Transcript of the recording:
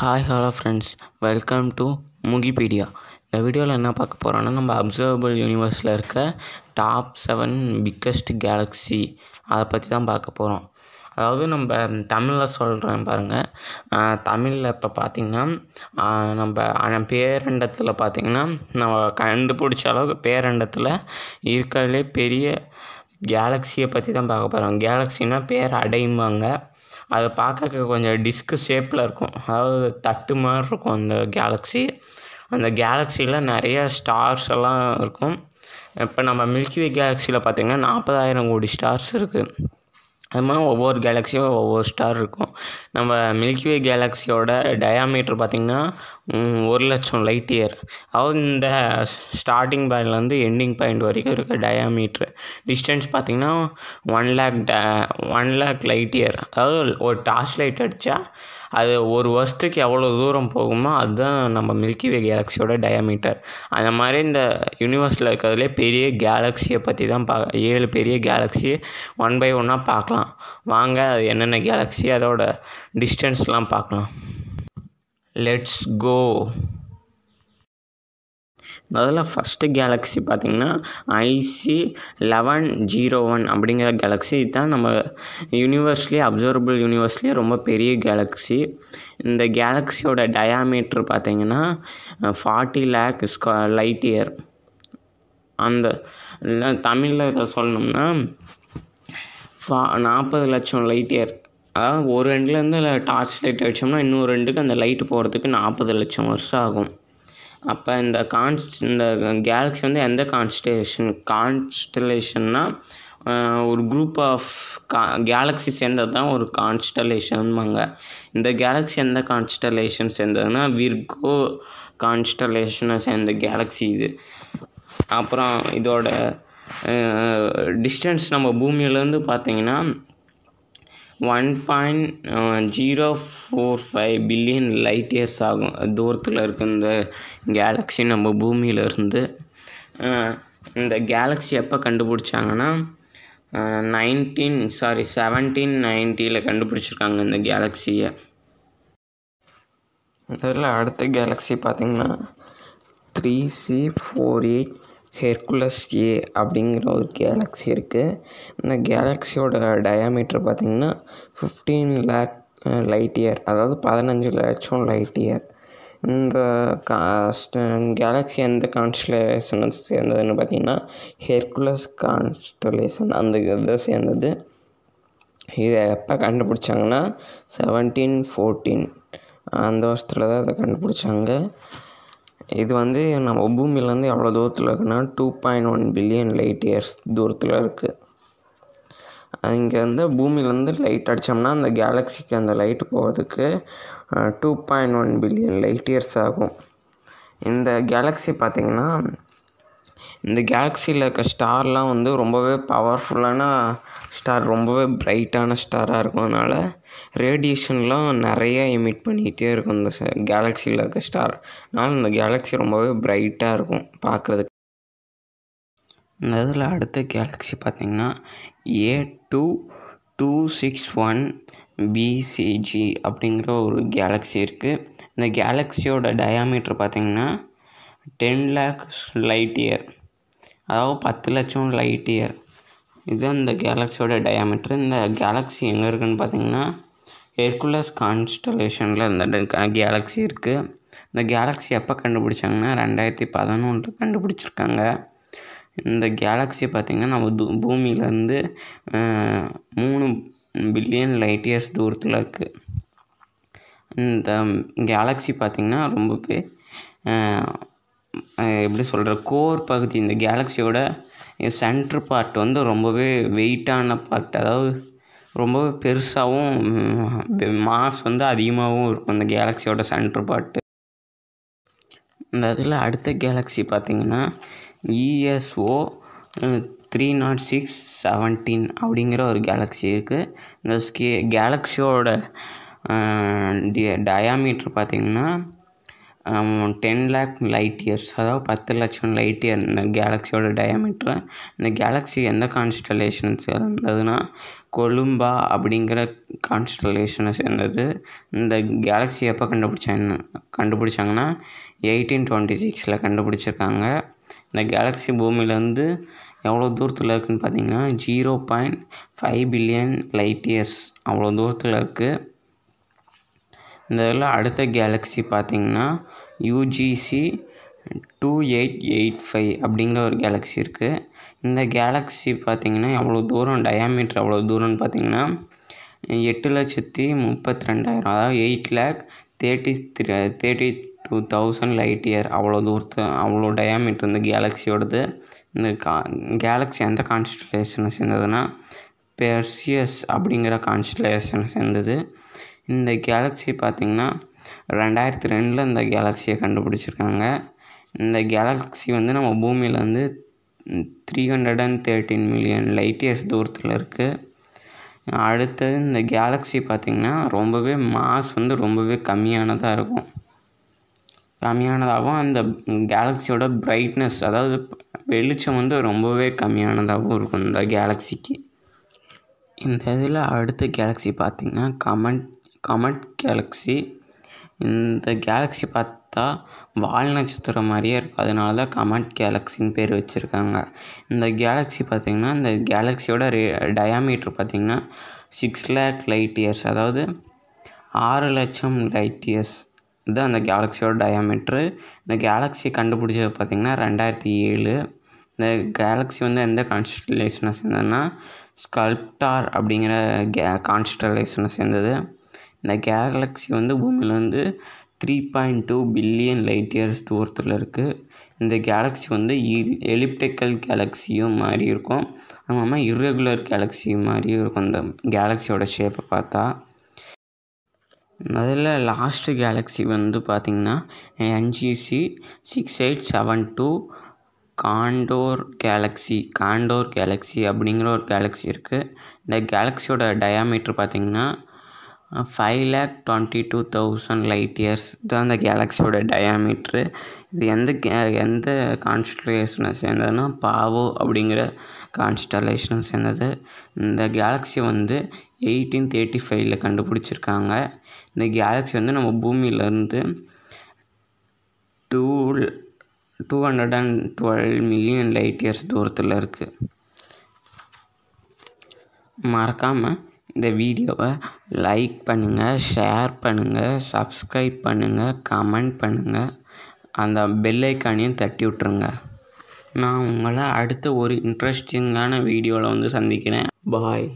hi hello friends welcome to Mukipedia இந்த வீடியோவில் என்ன பார்க்க போகிறோன்னா நம்ம அப்சர்வபிள் யூனிவர்ஸில் இருக்க டாப் செவன் பிக்கஸ்ட் கேலக்ஸி அதை பற்றி தான் பார்க்க போகிறோம் அதாவது நம்ம தமிழில் சொல்கிறேன் பாருங்கள் தமிழில் இப்போ பார்த்திங்கன்னா நம்ம பேரண்டத்தில் பார்த்திங்கன்னா நம்ம கண்டுபிடிச்ச அளவுக்கு பேரண்டத்தில் இருக்கிறதுலே பெரிய கேலக்ஸியை பற்றி தான் பார்க்க போகிறோம் கேலக்ஸினால் பேர் அடையும்பாங்க அதை பார்க்க கொஞ்சம் டிஸ்க்கு ஷேப்பில் இருக்கும் அதாவது தட்டு மாதிரி இருக்கும் அந்த கேலக்ஸி அந்த கேலக்ஸியில் நிறைய ஸ்டார்ஸ் எல்லாம் இருக்கும் இப்போ நம்ம மில்கிவே கேலக்ஸியில் பார்த்திங்கன்னா நாற்பதாயிரம் கோடி ஸ்டார்ஸ் இருக்குது அது மாதிரி ஒவ்வொரு கேலக்ஸியும் ஒவ்வொரு ஸ்டார் இருக்கும் நம்ம மில்கிவே கேலக்ஸியோட டயாமீட்டர் பார்த்திங்கன்னா ஒரு லட்சம் லைட் இயர் அதாவது இந்த ஸ்டார்டிங் பாயிண்ட்லேருந்து எண்டிங் பாயிண்ட் வரைக்கும் இருக்க டயாமீட்ரு டிஸ்டன்ஸ் பார்த்திங்கன்னா ஒன் லேக் ட ஒன் லேக் லைட் இயர் அதாவது ஒரு டார்ச் லைட் அடித்தா அது ஒரு வருஷத்துக்கு எவ்வளோ தூரம் போகுமோ அதுதான் நம்ம மில்கி வே கேலக்ஸியோட டயாமீட்டர் அந்த மாதிரி இந்த யூனிவர்ஸில் இருக்கிறதுலே பெரிய கேலக்ஸியை பற்றி தான் பா ஏழு பெரிய கேலக்ஸியை ஒன் பை ஒன்னாக பார்க்கலாம் வாங்க அது என்னென்ன கேலக்ஸி அதோட டிஸ்டன்ஸ்லாம் பார்க்கலாம் லெட்ஸ் கோ முதல்ல ஃபஸ்ட்டு கேலக்ஸி பார்த்திங்கன்னா ஐசி லெவன் ஜீரோ ஒன் அப்படிங்கிற கேலக்ஸி தான் நம்ம யூனிவர்ஸ்லேயே அப்சர்வபிள் யூனிவர்ஸ்லேயே ரொம்ப பெரிய கேலக்ஸி இந்த கேலக்ஸியோட டயாமீட்ரு பார்த்திங்கன்னா ஃபார்ட்டி லேக் ஸ்கொ லைட் இயர் அந்த தமிழில் இதை சொல்லணும்னா ஃபா நாற்பது லட்சம் லைட் இயர் அதாவது ஒரு ரெண்டுலேருந்து டார்ச் லைட் வச்சோம்னா இன்னும் ரெண்டுக்கு அந்த லைட்டு போகிறதுக்கு நாற்பது லட்சம் வருஷம் ஆகும் அப்போ இந்த கான்ஸ் இந்த கேலக்ஸி வந்து எந்த கான்ஸ்டலேஷன் கான்ஸ்டலேஷன்னா ஒரு குரூப் ஆஃப் கா கேலக்ஸி சேர்ந்தது தான் ஒரு கான்ஸ்டலேஷன்பாங்க இந்த கேலக்ஸி எந்த கான்ஸ்டலேஷன் சேர்ந்ததுன்னா விர்கோ கான்ஸ்டலேஷனை சேர்ந்த கேலக்ஸி இது அப்புறம் இதோட டிஸ்டன்ஸ் நம்ம பூமியிலேருந்து பார்த்தீங்கன்னா one point zero four five billion light years ஆகும் தூரத்தில் இருக்க இந்த கேலக்ஸி நம்ம பூமியிலேருந்து இந்த கேலக்ஸி எப்போ கண்டுபிடிச்சாங்கன்னா நைன்டீன் சாரி செவன்டீன் நைன்ட்டியில் கண்டுபிடிச்சிருக்காங்க இந்த கேலக்ஸியை அதில் அடுத்த கேலக்ஸி பார்த்திங்கன்னா three C four eight Hercules A அப்படிங்கிற ஒரு கேலக்ஸி இருக்குது இந்த கேலக்ஸியோட டயாமீட்டர் பார்த்திங்கன்னா ஃபிஃப்டீன் லேக் லைட் இயர் அதாவது பதினஞ்சு லட்சம் லைட் இயர் இந்த கேலக்ஸி எந்த கான்ஸ்டலேஷனை சேர்ந்ததுன்னு பார்த்திங்கன்னா ஹெர்குலஸ் கான்ஸ்டலேஷன் அந்த இதை சேர்ந்தது இதை எப்போ கண்டுபிடிச்சாங்கன்னா செவன்டீன் ஃபோர்டீன் அந்த வருஷத்தில் தான் அதை கண்டுபிடிச்சாங்க இது வந்து நம்ம பூமியிலேருந்து எவ்வளோ தூரத்தில் இருக்குன்னா two point one billion light years தூரத்தில் இருக்குது இங்கே வந்து பூமியிலேருந்து லைட் அடித்தோம்னா அந்த கேலக்ஸிக்கு அந்த லைட்டு போகிறதுக்கு two point one billion light years ஆகும் இந்த கேலக்ஸி பார்த்திங்கன்னா இந்த கேலக்ஸியில் இருக்க ஸ்டார்லாம் வந்து ரொம்பவே பவர்ஃபுல்லான ஸ்டார் ரொம்பவே ப்ரைட்டான ஸ்டாராக இருக்கனால ரேடியேஷன்லாம் நிறைய எமிட் பண்ணிகிட்டே இருக்கும் இந்த கேலக்ஸியில் இருக்க ஸ்டார் அதனால் இந்த கேலக்ஸி ரொம்பவே பிரைட்டாக இருக்கும் பார்க்குறதுக்கு இந்த இதில் அடுத்த கேலக்ஸி பார்த்திங்கன்னா A two two six one PCG அப்படிங்கிற ஒரு கேலக்ஸி இருக்குது இந்த கேலக்ஸியோட டயாமீட்டர் பார்த்திங்கன்னா டென் லேக்ஸ் லைட் இயர் அதாவது பத்து லட்சம் லைட் இயர் இதுதான் இந்த கேலக்ஸியோட டயாமீட்டர் இந்த கேலக்ஸி எங்கே இருக்குதுன்னு பார்த்தீங்கன்னா ஹெர்குலஸ் கான்ஸ்டலேஷனில் இந்த கேலக்ஸி இருக்குது இந்த கேலக்ஸி எப்போ கண்டுபிடிச்சாங்கன்னா ரெண்டாயிரத்தி பதினொன்று கண்டுபிடிச்சிருக்காங்க இந்த கேலக்ஸி பார்த்திங்கன்னா நம்ம தூ பூமியிலேருந்து மூணு பில்லியன் லைட் இயர்ஸ் தூரத்தில் இருக்குது இந்த கேலக்ஸி பார்த்திங்கன்னா ரொம்ப எப்படி சொல்கிற கோர் பகுதி இந்த கேலக்ஸியோட சென்ட்ரு பார்ட் வந்து ரொம்பவே வெயிட்டான பார்ட் அதாவது ரொம்பவே பெருசாகவும் மாஸ் வந்து அதிகமாகவும் இருக்கும் அந்த கேலக்ஸியோட சென்ட்ரு பார்ட்டு இந்த இதில் அடுத்த கேலக்ஸி பார்த்திங்கன்னா ESO three naught six seventeen அப்படிங்கிற ஒரு கேலக்ஸி இருக்குது இந்த ஸ்கே கேலக்ஸியோட டயாமீட்ரு பார்த்திங்கன்னா டென் லேக் லைட் இயர்ஸ் அதாவது பத்து லட்சம் லைட் இயர் இந்த கேலக்ஸியோட டயாமீட்ரு இந்த கேலக்ஸி எந்த கான்ஸ்டலேஷன் சேர்ந்ததுன்னா கொலும்பா அப்படிங்கிற கான்ஸ்டலேஷனை சேர்ந்தது இந்த கேலக்ஸி எப்போ கண்டுபிடிச்சாங்க கண்டுபிடிச்சாங்கன்னா எயிட்டீன் டுவெண்ட்டி சிக்ஸில் கண்டுபிடிச்சிருக்காங்க இந்த கேலக்ஸி பூமியிலேருந்து எவ்வளோ தூரத்தில் இருக்குதுன்னு பார்த்தீங்கன்னா zero point five billion light years அவ்வளோ தூரத்தில் இருக்குது இந்த இதில் அடுத்த கேலக்ஸி பார்த்திங்கன்னா UGC two eight eight five அப்படிங்கிற ஒரு கேலக்ஸி இருக்குது இந்த கேலக்ஸி பார்த்திங்கன்னா எவ்வளோ தூரம் டயாமீட்டர் எவ்வளோ தூரம்னு பார்த்திங்கன்னா எட்டு லட்சத்தி முப்பத்தி ரெண்டாயிரம் அதாவது eight lakh thirty three thirty two thousand light year அவ்வளோ தூரத்து அவ்வளோ டயாமீட்டர் இந்த கேலக்ஸியோடது இந்த கா கேலக்ஸி எந்த கான்ஸ்டலேஷனை சேர்ந்ததுன்னா பெர்சியஸ் அப்படிங்கிற கான்ஸ்டலேஷனை சேர்ந்தது இந்த கேலக்ஸி பார்த்திங்கன்னா ரெண்டாயிரத்தி ரெண்டில் இந்த கேலக்ஸியை கண்டுபிடிச்சிருக்காங்க இந்த கேலக்ஸி வந்து நம்ம பூமியில் வந்து three hundred and thirteen million light years தூரத்தில் இருக்குது அடுத்தது இந்த கேலக்ஸி பார்த்திங்கன்னா ரொம்பவே மாஸ் வந்து ரொம்பவே கம்மியானதாக இருக்கும் கம்மியானதாகவும் அந்த கேலக்ஸியோட பிரைட்னஸ் அதாவது வெளிச்சம் வந்து ரொம்பவே கம்மியானதாகவும் இருக்கும் இந்த கேலக்ஸிக்கு இந்த இதில் அடுத்த கேலக்ஸி பார்த்திங்கன்னா கமெண்ட் கமெட் கேலக்ஸி இந்த கேலக்ஸி பார்த்தா வால் நட்சத்திரம் மாதிரியே இருக்கும் அதனால தான் கமெண்ட் கேலக்ஸின்னு பேர் வச்சுருக்காங்க இந்த கேலக்ஸி பார்த்திங்கன்னா இந்த கேலக்ஸியோட ரே டயாமீட்ரு பார்த்திங்கன்னா சிக்ஸ் லேக் லைட் இயர்ஸ் அதாவது ஆறு லட்சம் லைட் இயர்ஸ் தான் அந்த கேலக்ஸியோட டயாமீட்ரு இந்த கேலக்ஸியை கண்டுபிடிச்சது பார்த்திங்கன்னா ரெண்டாயிரத்தி ஏழு இந்த கேலக்ஸி வந்து எந்த கான்ஸ்டலேஷனை சேர்ந்ததுன்னா ஸ்கல்ப்டார் அப்படிங்கிற கே கான்ஸ்டலேஷனை சேர்ந்தது இந்த கேலக்ஸி வந்து பூமியில் வந்து three point two billion light years தூரத்தில் இருக்குது இந்த கேலக்ஸி வந்து எலிப்டிக்கல் கேலக்ஸியும் மாதிரி இருக்கும் அதுவும் இர்ரெகுலர் கேலக்ஸி மாதிரியும் இருக்கும் இந்த கேலக்ஸியோட ஷேப்பை பார்த்தா முதல்ல லாஸ்ட்டு கேலக்ஸி வந்து பார்த்திங்கன்னா NGC six eight seven two Condor galaxy Condor galaxy அப்படிங்கிற ஒரு கேலக்ஸி இருக்குது இந்த கேலக்ஸியோட டயாமீட்ரு பார்த்திங்கன்னா five lakh twenty two thousand light years தான் அந்த கேலக்ஸியோட டயாமீட்ரு இது எந்த கே எந்த கான்ஸ்டலேஷனை சேர்ந்ததுன்னா பாவோ அப்படிங்கிற கான்ஸ்டலேஷனை சேர்ந்தது இந்த கேலக்ஸி வந்து எயிட்டீன் தேர்ட்டி ஃபைவ்ல கண்டுபிடிச்சிருக்காங்க இந்த கேலக்ஸி வந்து நம்ம பூமியிலேருந்து two two hundred and twelve million light years தூரத்தில் இருக்குது மறக்காமல் இந்த வீடியோவை லைக் பண்ணுங்கள் ஷேர் பண்ணுங்கள் சப்ஸ்கிரைப் பண்ணுங்கள் கமெண்ட் பண்ணுங்கள் அந்த பெல்லைக்கானியும் தட்டி விட்ருங்க நான் உங்களை அடுத்த ஒரு இன்ட்ரெஸ்டிங்கான வீடியோவில் வந்து சந்திக்கிறேன் பாய்